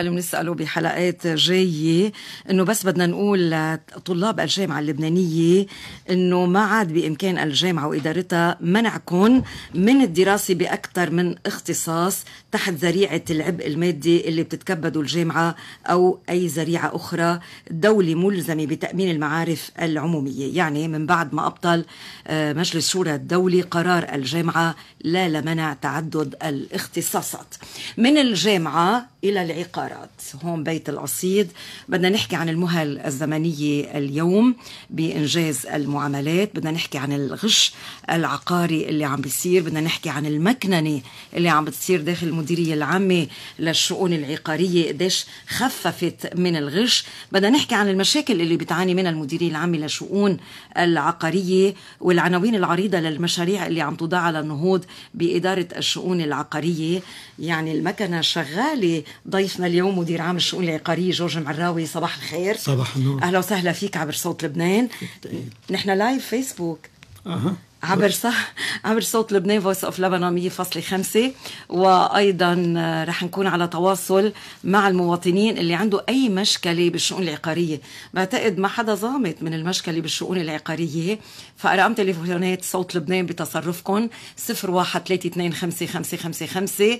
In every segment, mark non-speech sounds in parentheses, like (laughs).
اللي بنسأله بحلقات جاية إنه بس بدنا نقول لطلاب الجامعة اللبنانية إنه ما عاد بإمكان الجامعة وإدارتها منعكم من الدراسة بأكثر من اختصاص تحت ذريعة العبء المادي اللي بتتكبده الجامعة أو أي ذريعة أخرى دولة ملزمة بتأمين المعارف العمومية يعني من بعد ما أبطل آه، مجلس شورى الدولي قرار الجامعة لا لمنع تعدد الاختصاصات من الجامعة إلى العقارات هون بيت القصيد بدنا نحكي عن المهل الزمنية اليوم بإنجاز المعاملات بدنا نحكي عن الغش العقاري اللي عم بيصير بدنا نحكي عن المكننة اللي عم بتصير داخل المديرية العامة للشؤون العقارية قديش خففت من الغش بدنا نحكي عن المشاكل اللي بتعاني منها المديرية العامة للشؤون العقارية والعناوين العريضة للمشاريع اللي عم توضع على النهوض بإدارة الشؤون العقارية يعني المكنة شغالة ضيفنا اليوم مدير عام الشؤون العقاريه جورج معراوي صباح الخير صباح النور اهلا وسهلا فيك عبر صوت لبنان إيه. نحن لايف فيسبوك اها عبر صح عبر صوت لبنان فويس اوف لبنان 100.5 وايضا آه، رح نكون على تواصل مع المواطنين اللي عنده اي مشكله بالشؤون العقاريه بعتقد ما حدا ظامت من المشكله بالشؤون العقاريه فارقام تليفونات صوت لبنان بتصرفكم 01 01205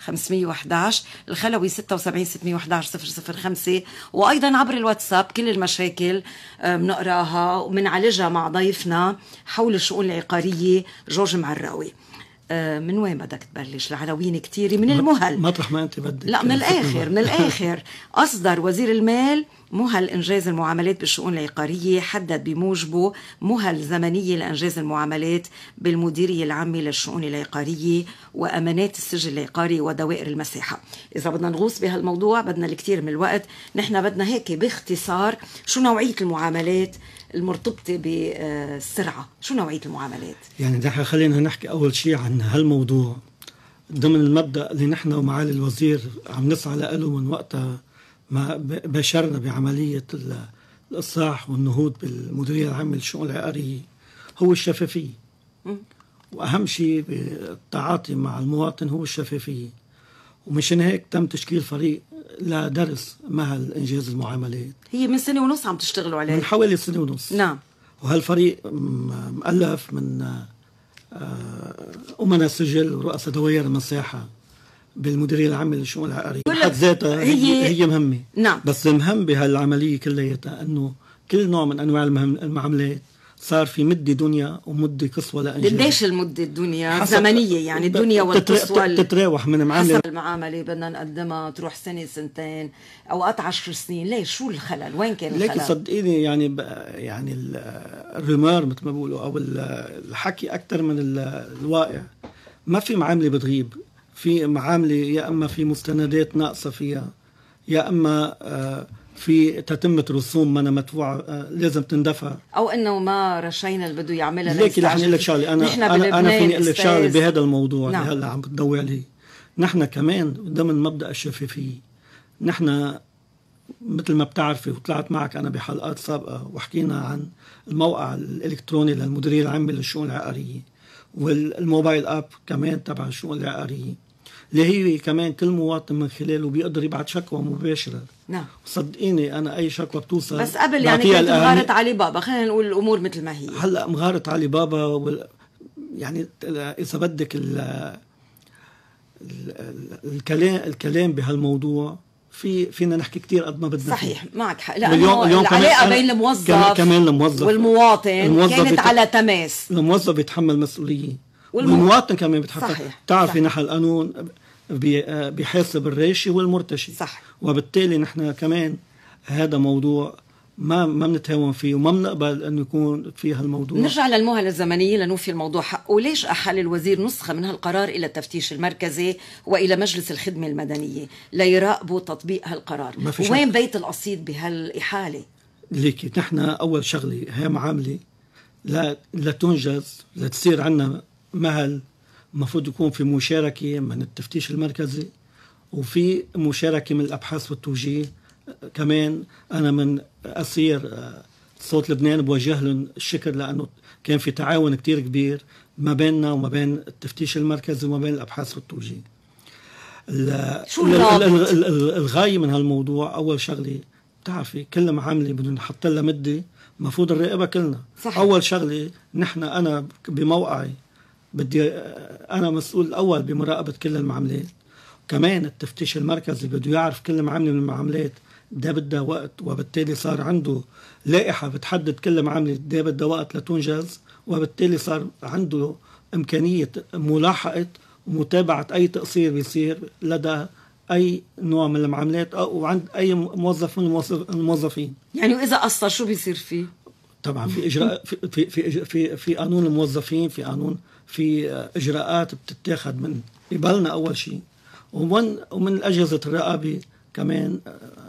511 الخلوي 76 611 005 وايضا عبر الواتساب كل المشاكل آه، بنقراها وبنعالجها مع ضيفنا حول الشؤون العقارية جورج معراوي آه، من وين بدك تبلش العناوين كتير من المهل مطرح ما انت بدك لا من (laughs) الاخر من (laughs) الاخر اصدر وزير المال مهل انجاز المعاملات بالشؤون العقاريه حدد بموجبه مهل زمنيه لانجاز المعاملات بالمديريه العامه للشؤون العقاريه وامانات السجل العقاري ودوائر المساحه اذا بدنا نغوص بهالموضوع بدنا الكثير من الوقت نحن بدنا هيك باختصار شو نوعيه المعاملات المرتبطه بالسرعه شو نوعيه المعاملات يعني نحن خلينا نحكي اول شيء عن هالموضوع ضمن المبدا اللي نحن ومعالي الوزير عم نسعى له من وقتها ما بشرنا بعمليه الاصلاح والنهوض بالمديريه العامه للشؤون العقاريه هو الشفافيه واهم شيء بالتعاطي مع المواطن هو الشفافيه ومشان هيك تم تشكيل فريق لدرس مع انجاز المعاملات هي من سنه ونص عم تشتغلوا عليه من حوالي سنه ونص نعم وهالفريق مؤلف من آه، امنا السجل ورؤساء دوائر المساحه بالمديريه العامه للشؤون العقاريه بحد ذاتها هي هي مهمه نعم بس المهم بهالعمليه كلياتها انه كل نوع من انواع المعاملات صار في مده دنيا ومده قصوى لانجاز قديش المده الدنيا زمنية يعني الدنيا والقصوى تتراوح من معامله حسب المعامله بدنا نقدمها تروح سنه سنتين اوقات 10 سنين ليش شو الخلل وين كان الخلل لكن صدقيني يعني يعني الرمار مثل ما بيقولوا او الحكي اكثر من الواقع ما في معامله بتغيب في معامله يا اما في مستندات ناقصه فيها يا اما آه في تتمة رسوم ما أنا مدفوعة آه، لازم تندفع أو إنه ما رشينا اللي بده يعملها لكن رح نقول لك شغلة أنا أنا, أنا فيني أقول لك شغلة بهذا الموضوع نعم. اللي هلا عم بتضوي عليه نحن كمان ضمن مبدأ الشفافية نحن مثل ما بتعرفي وطلعت معك أنا بحلقات سابقة وحكينا عن الموقع الإلكتروني للمديرية العامة للشؤون العقارية والموبايل اب كمان تبع الشؤون العقاريه اللي هي كمان كل مواطن من خلاله بيقدر يبعت شكوى مباشره نعم صدقيني انا اي شكوى بتوصل بس قبل يعني كانت مغاره علي بابا خلينا نقول الامور مثل ما هي هلا مغاره علي بابا وال... يعني اذا بدك ال... الكلام الكلام بهالموضوع في فينا نحكي كثير قد ما بدنا صحيح معك حق لا اليوم اليوم العلاقه بين الموظف كمان الموظف والمواطن الموظف كانت على تماس الموظف بيتحمل مسؤوليه والمواطن كمان بيتحقق صحيح. بتعرفي نحن القانون بيحاسب الراشي والمرتشي صح وبالتالي نحن كمان هذا موضوع ما ما بنتهاون فيه وما بنقبل انه يكون في هالموضوع نرجع للمهله الزمنيه لنوفي الموضوع حقه، ليش احال الوزير نسخه من هالقرار الى التفتيش المركزي والى مجلس الخدمه المدنيه ليراقبوا تطبيق هالقرار؟ ما في وين بيت القصيد بهالاحاله؟ ليكي نحن اول شغله هي معامله لا لتنجز لتصير عندنا مهل المفروض يكون في مشاركة من التفتيش المركزي وفي مشاركة من الأبحاث والتوجيه كمان أنا من أسير آه، صوت لبنان بوجه لهم الشكر لأنه كان في تعاون كتير كبير ما بيننا وما بين التفتيش المركزي وما بين الأبحاث والتوجيه شو الغاية من هالموضوع أول شغلة بتعرفي كل معاملة بدنا نحط لها مدة المفروض نراقبها كلنا صحيح. أول شغلة نحن أنا بموقعي بدي آه، انا مسؤول الاول بمراقبه كل المعاملات كمان التفتيش المركزي بده يعرف كل معامله من المعاملات ده بدها وقت وبالتالي صار عنده لائحه بتحدد كل معامله ده بدها وقت لتنجز وبالتالي صار عنده امكانيه ملاحقه ومتابعه اي تقصير بيصير لدى اي نوع من المعاملات او عند اي موظف من الموظفين يعني واذا قصر شو بيصير فيه طبعا في اجراء في في في في قانون الموظفين في قانون في اجراءات بتتاخذ من قبلنا اول شيء ومن ومن اجهزه الرقابه كمان آه،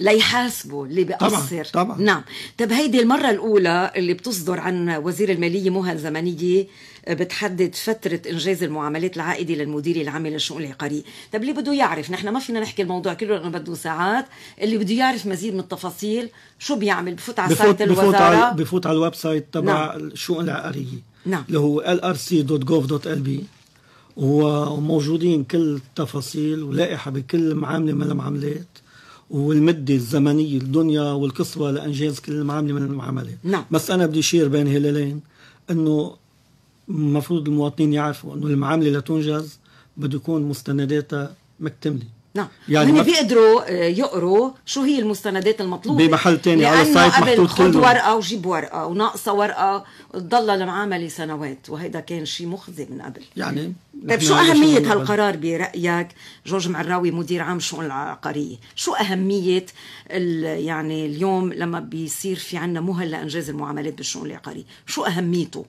ليحاسبوا اللي بيقصر طبعا, طبعا. نعم طب هيدي المرة الأولى اللي بتصدر عن وزير المالية مها الزمنية آه، بتحدد فترة إنجاز المعاملات العائدة للمدير العام للشؤون العقارية طب اللي بده يعرف نحن ما فينا نحكي الموضوع كله لأنه بده ساعات اللي بده يعرف مزيد من التفاصيل شو بيعمل بفوت على سايت الوزارة بفوت على, بفوت على الويب سايت تبع نعم. الشؤون العقارية نعم اللي هو lrc.gov.lb وموجودين كل التفاصيل ولائحة بكل معاملة من المعاملات والمده الزمنيه الدنيا والقصوى لانجاز كل معامله من المعاملات نعم. بس انا بدي اشير بين هلالين انه المفروض المواطنين يعرفوا انه المعامله لتنجز بده يكون مستنداتها مكتمله نعم يعني هم بيقدروا آه، يقروا شو هي المستندات المطلوبه بمحل تاني على السايت محطوط خذ ورقه وجيب ورقه وناقصه ورقه تضلها المعامله سنوات وهيدا كان شيء مخزي من قبل يعني طيب شو اهميه هالقرار برايك جورج معراوي مدير عام الشؤون العقاريه شو اهميه يعني اليوم لما بيصير في عنا مهل لانجاز المعاملات بالشؤون العقاريه شو اهميته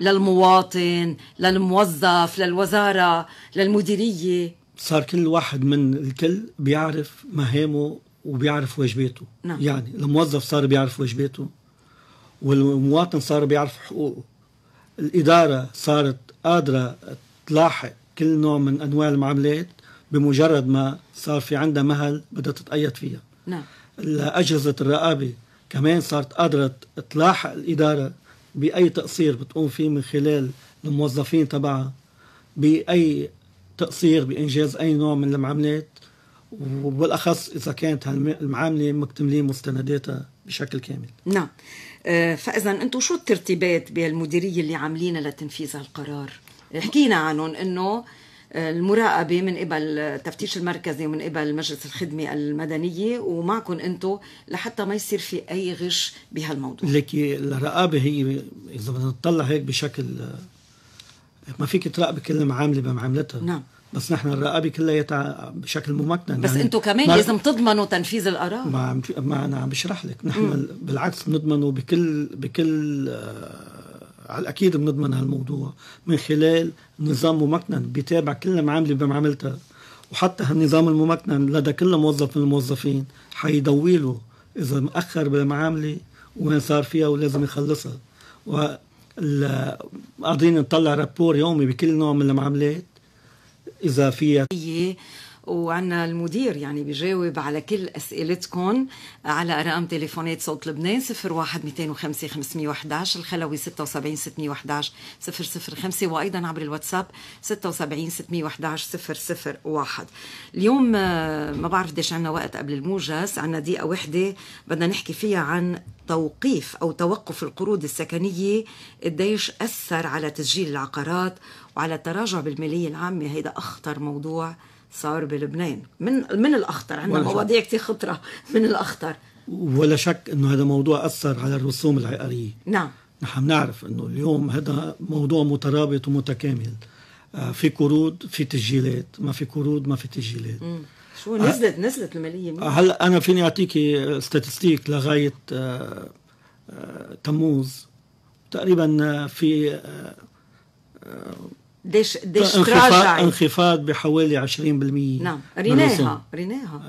للمواطن للموظف للوزاره للمديريه صار كل واحد من الكل بيعرف مهامه وبيعرف واجباته نعم. يعني الموظف صار بيعرف واجباته والمواطن صار بيعرف حقوقه الإدارة صارت قادرة تلاحق كل نوع من أنواع المعاملات بمجرد ما صار في عندها مهل بدها تتقيد فيها نعم. أجهزة الرقابة كمان صارت قادرة تلاحق الإدارة بأي تقصير بتقوم فيه من خلال الموظفين تبعها بأي تقصير بإنجاز أي نوع من المعاملات وبالأخص إذا كانت المعاملة مكتملين مستنداتها بشكل كامل نعم آه، فإذا أنتم شو الترتيبات بالمديرية اللي عاملينها لتنفيذ هالقرار؟ حكينا عنهم أنه آه، المراقبه من قبل التفتيش المركزي ومن قبل مجلس الخدمه المدنيه ومعكم انتم لحتى ما يصير في اي غش بهالموضوع. لكن الرقابه هي اذا بدنا نطلع هيك بشكل ما فيك تراقب كل معامله بمعاملتها نعم بس نحن الرقابه كلها يتع... بشكل ممكن بس يعني انتم كمان ما... لازم تضمنوا تنفيذ القرار ما, عم... ما انا عم بشرح لك نحن مم. بالعكس بنضمنه بكل بكل آه، على الاكيد بنضمن هالموضوع من خلال نظام ممكن بيتابع كل معامله بمعاملتها وحتى هالنظام الممكن لدى كل موظف من الموظفين حيضوي له اذا مأخر بالمعامله وين صار فيها ولازم يخلصها قاعدين نطلع رابور يومي بكل نوع من المعاملات اذا فيها وعنا المدير يعني بجاوب على كل اسئلتكم على ارقام تليفونات صوت لبنان 01 205 511 الخلوي 76 611 005 وايضا عبر الواتساب 76 611 001 اليوم آه، ما بعرف قديش عندنا وقت قبل الموجز عندنا دقيقه وحده بدنا نحكي فيها عن توقيف او توقف القروض السكنيه قديش اثر على تسجيل العقارات وعلى التراجع بالماليه العامه هيدا اخطر موضوع صار بلبنان من من الاخطر عندنا مواضيع كثير خطره من الاخطر ولا شك انه هذا موضوع اثر على الرسوم العقاريه نعم نحن بنعرف انه اليوم هذا موضوع مترابط ومتكامل آه، في قروض في تسجيلات ما في قروض ما في تسجيلات شو آه، نزلت أه نزلت الماليه مين؟ هلا انا فيني اعطيكي ستاتستيك لغايه آه، تموز تقريبا في ديش ديش انخفاض, انخفاض بحوالي 20% نعم ريناها ريناها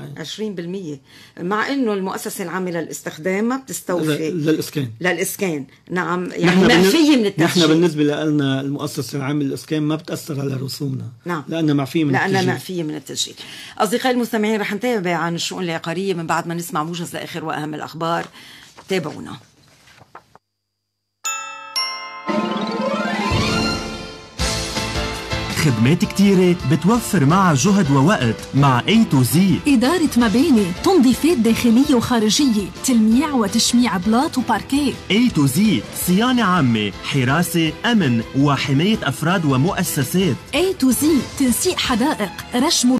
20% مع انه المؤسسه العامه للاستخدام ما بتستوفي للاسكان للاسكان نعم يعني معفيه من التسجيل نحن بالنسبه لنا المؤسسه العامه للاسكان ما بتاثر على رسومنا نعم لانها معفيه من لأنها التسجيل لانها معفيه من التسجيل اصدقائي المستمعين رح نتابع عن الشؤون العقاريه من بعد ما نسمع موجز لاخر واهم الاخبار تابعونا خدمات كتيرة بتوفر مع جهد ووقت مع A to Z إدارة مباني تنظيفات داخلية وخارجية تلميع وتشميع بلاط وباركيه A to Z صيانة عامة حراسة أمن وحماية أفراد ومؤسسات A to Z تنسيق حدائق رشم